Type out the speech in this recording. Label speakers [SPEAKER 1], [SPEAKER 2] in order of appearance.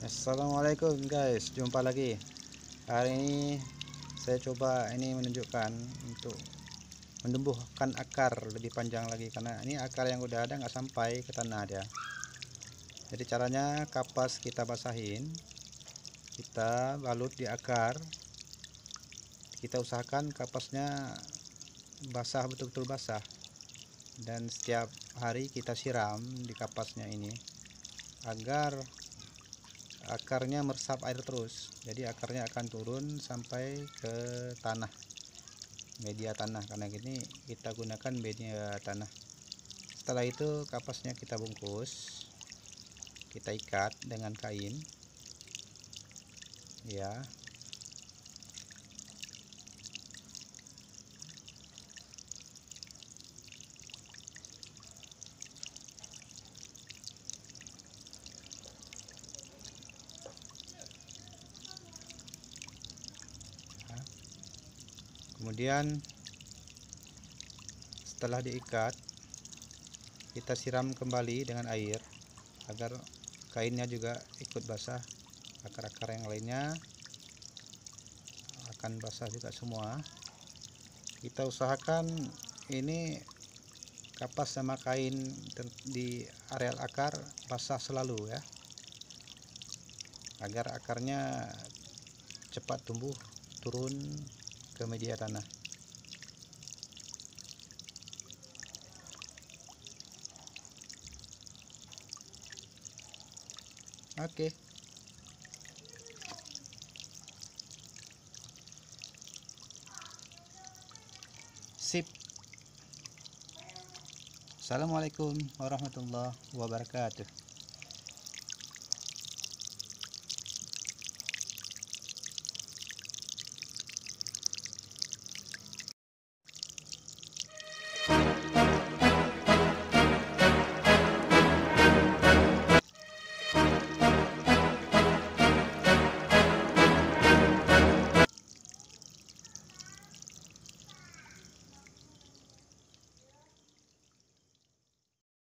[SPEAKER 1] Assalamualaikum guys jumpa lagi hari ini saya coba ini menunjukkan untuk menumbuhkan akar lebih panjang lagi karena ini akar yang udah ada nggak sampai ke tanah dia jadi caranya kapas kita basahin kita balut di akar kita usahakan kapasnya basah betul-betul basah dan setiap hari kita siram di kapasnya ini agar akarnya meresap air terus jadi akarnya akan turun sampai ke tanah media tanah karena ini kita gunakan media tanah setelah itu kapasnya kita bungkus kita ikat dengan kain ya kemudian setelah diikat kita siram kembali dengan air agar kainnya juga ikut basah akar-akar yang lainnya akan basah juga semua kita usahakan ini kapas sama kain di areal akar basah selalu ya agar akarnya cepat tumbuh turun ke media tanah
[SPEAKER 2] Oke. Sip. Assalamualaikum warahmatullahi wabarakatuh.